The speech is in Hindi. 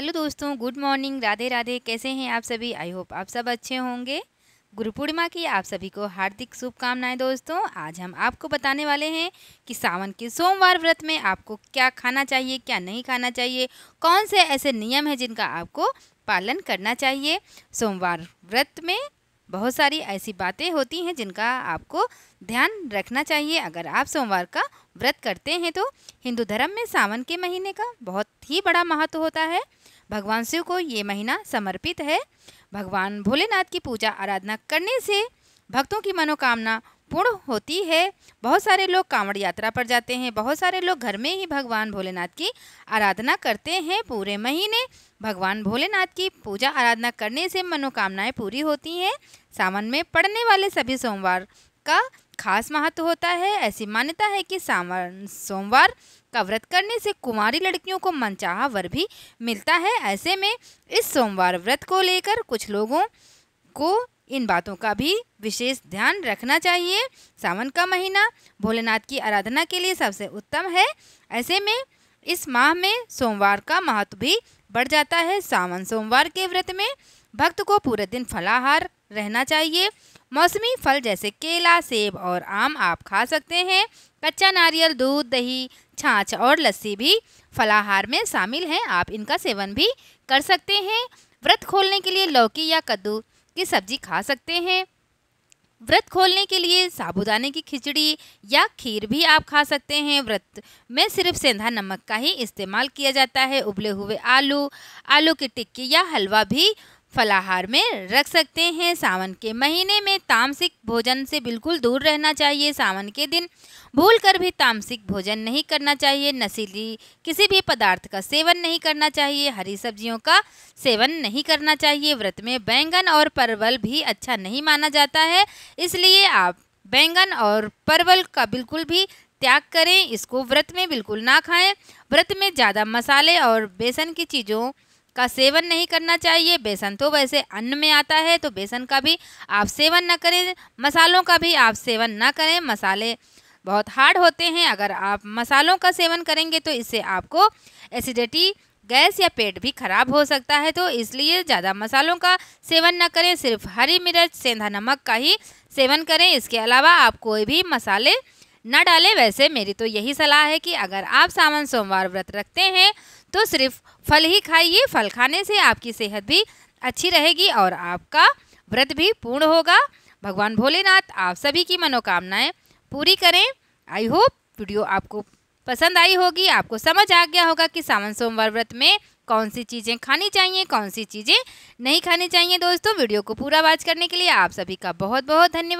हेलो दोस्तों गुड मॉर्निंग राधे राधे कैसे हैं आप सभी आई होप आप सब अच्छे होंगे गुरु पूर्णिमा की आप सभी को हार्दिक शुभकामनाएं दोस्तों आज हम आपको बताने वाले हैं कि सावन के सोमवार व्रत में आपको क्या खाना चाहिए क्या नहीं खाना चाहिए कौन से ऐसे नियम हैं जिनका आपको पालन करना चाहिए सोमवार व्रत में बहुत सारी ऐसी बातें होती हैं जिनका आपको ध्यान रखना चाहिए अगर आप सोमवार का व्रत करते हैं तो हिंदू धर्म में सावन के महीने का बहुत ही बड़ा महत्व होता है भगवान शिव को ये महीना समर्पित है भगवान भोलेनाथ की पूजा आराधना करने से भक्तों की मनोकामना पूर्ण होती है बहुत सारे लोग कांवड़ यात्रा पर जाते हैं बहुत सारे लोग घर में ही भगवान भोलेनाथ की आराधना करते हैं पूरे महीने भगवान भोलेनाथ की पूजा आराधना करने से मनोकामनाएं पूरी होती हैं सावन में पड़ने वाले सभी सोमवार का खास महत्व होता है ऐसी मान्यता है कि सावन सोमवार का व्रत करने से कुमारी लड़कियों को मनचाहा वर भी मिलता है ऐसे में इस सोमवार व्रत को लेकर कुछ लोगों को इन बातों का भी विशेष ध्यान रखना चाहिए सावन का महीना भोलेनाथ की आराधना के लिए सबसे उत्तम है ऐसे में इस माह में सोमवार का महत्व भी बढ़ जाता है सावन सोमवार के व्रत में भक्त को पूरे दिन फलाहार रहना चाहिए मौसमी फल जैसे केला सेब और आम आप खा सकते हैं कच्चा नारियल दूध दही छाछ और लस्सी भी फलाहार में शामिल हैं आप इनका सेवन भी कर सकते हैं व्रत खोलने के लिए लौकी या कद्दू की सब्जी खा सकते हैं व्रत खोलने के लिए साबुदाने की खिचड़ी या खीर भी आप खा सकते हैं व्रत में सिर्फ सेंधा नमक का ही इस्तेमाल किया जाता है उबले हुए आलू आलू की टिक्की या हलवा भी फलाहार में रख सकते हैं सावन के महीने में तामसिक भोजन से बिल्कुल दूर रहना चाहिए सावन के दिन भूलकर भी तामसिक भोजन नहीं करना चाहिए नशीली किसी भी पदार्थ का सेवन नहीं करना चाहिए हरी सब्जियों का सेवन नहीं करना चाहिए व्रत में बैंगन और परवल भी अच्छा नहीं माना जाता है इसलिए आप बैंगन और परवल का बिल्कुल भी त्याग करें इसको व्रत में बिल्कुल ना खाएं व्रत में ज़्यादा मसाले और बेसन की चीज़ों का सेवन नहीं करना चाहिए बेसन तो वैसे अन्न में आता है तो बेसन का भी आप सेवन न करें मसालों का भी आप सेवन न करें मसाले बहुत हार्ड होते हैं अगर आप मसालों का सेवन करेंगे तो इससे आपको एसिडिटी गैस या पेट भी खराब हो सकता है तो इसलिए ज़्यादा मसालों का सेवन न करें सिर्फ हरी मिर्च सेंधा नमक का ही सेवन करें इसके अलावा आप कोई भी मसाले न डालें वैसे मेरी तो यही सलाह है कि अगर आप सावन सोमवार व्रत रखते हैं तो सिर्फ फल ही खाइए फल खाने से आपकी सेहत भी अच्छी रहेगी और आपका व्रत भी पूर्ण होगा भगवान भोलेनाथ आप सभी की मनोकामनाएं पूरी करें आई होप वीडियो आपको पसंद आई होगी आपको समझ आ गया होगा कि सावन सोमवार व्रत में कौन सी चीज़ें खानी चाहिए कौन सी चीज़ें नहीं खानी चाहिए दोस्तों वीडियो को पूरा वाच करने के लिए आप सभी का बहुत बहुत धन्यवाद